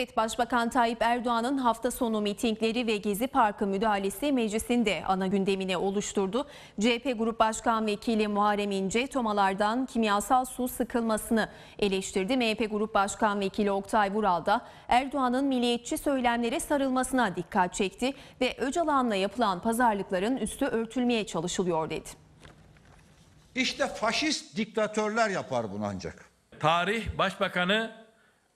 Evet, Başbakan Tayyip Erdoğan'ın hafta sonu mitingleri ve Gezi Parkı müdahalesi meclisin de ana gündemine oluşturdu. CHP Grup Başkan Vekili Muharrem İnce tomalardan kimyasal su sıkılmasını eleştirdi. MHP Grup Başkan Vekili Oktay Vural da Erdoğan'ın milliyetçi söylemlere sarılmasına dikkat çekti ve Öcalan'la yapılan pazarlıkların üstü örtülmeye çalışılıyor dedi. İşte faşist diktatörler yapar bunu ancak. Tarih başbakanı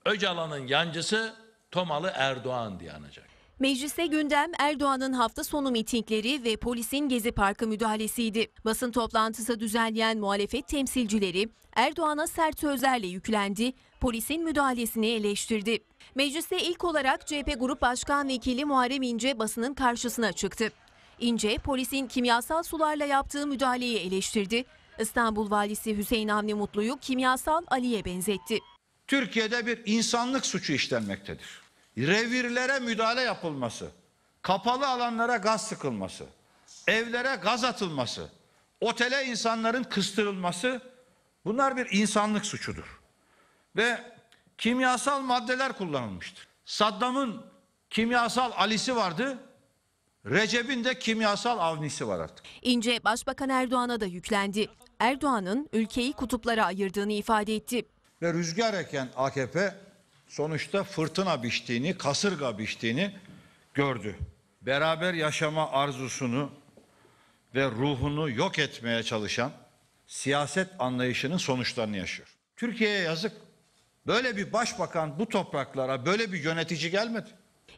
Öcalan'ın yancısı Tomalı Erdoğan diye anacak. Meclise gündem Erdoğan'ın hafta sonu mitingleri ve polisin Gezi Parkı müdahalesiydi. Basın toplantısı düzenleyen muhalefet temsilcileri Erdoğan'a sert sözlerle yüklendi, polisin müdahalesini eleştirdi. Mecliste ilk olarak CHP Grup Başkan Vekili Muharrem İnce basının karşısına çıktı. İnce polisin kimyasal sularla yaptığı müdahaleyi eleştirdi. İstanbul Valisi Hüseyin Avni Mutlu'yu kimyasal Ali'ye benzetti. Türkiye'de bir insanlık suçu işlenmektedir. Revirlere müdahale yapılması, kapalı alanlara gaz sıkılması, evlere gaz atılması, otele insanların kıstırılması bunlar bir insanlık suçudur. Ve kimyasal maddeler kullanılmıştır. Saddam'ın kimyasal alisi vardı. Recep'in de kimyasal avnisi var artık. İnce Başbakan Erdoğan'a da yüklendi. Erdoğan'ın ülkeyi kutuplara ayırdığını ifade etti. Ve rüzgar eken AKP sonuçta fırtına biçtiğini, kasırga biçtiğini gördü. Beraber yaşama arzusunu ve ruhunu yok etmeye çalışan siyaset anlayışının sonuçlarını yaşıyor. Türkiye'ye yazık. Böyle bir başbakan bu topraklara böyle bir yönetici gelmedi.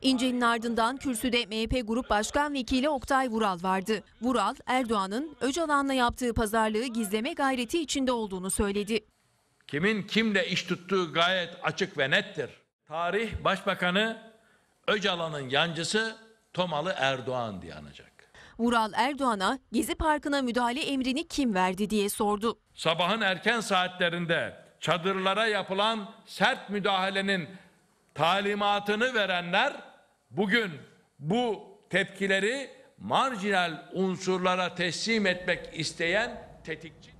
İnce'nin ardından kürsüde MHP Grup Başkan Vekili Oktay Vural vardı. Vural, Erdoğan'ın Öcalan'la yaptığı pazarlığı gizleme gayreti içinde olduğunu söyledi. Kimin kimle iş tuttuğu gayet açık ve nettir. Tarih Başbakanı Öcalan'ın yancısı Tomalı Erdoğan diye anacak. Vural Erdoğan'a Gezi Parkı'na müdahale emrini kim verdi diye sordu. Sabahın erken saatlerinde çadırlara yapılan sert müdahalenin talimatını verenler bugün bu tepkileri marjinal unsurlara teslim etmek isteyen tetikçi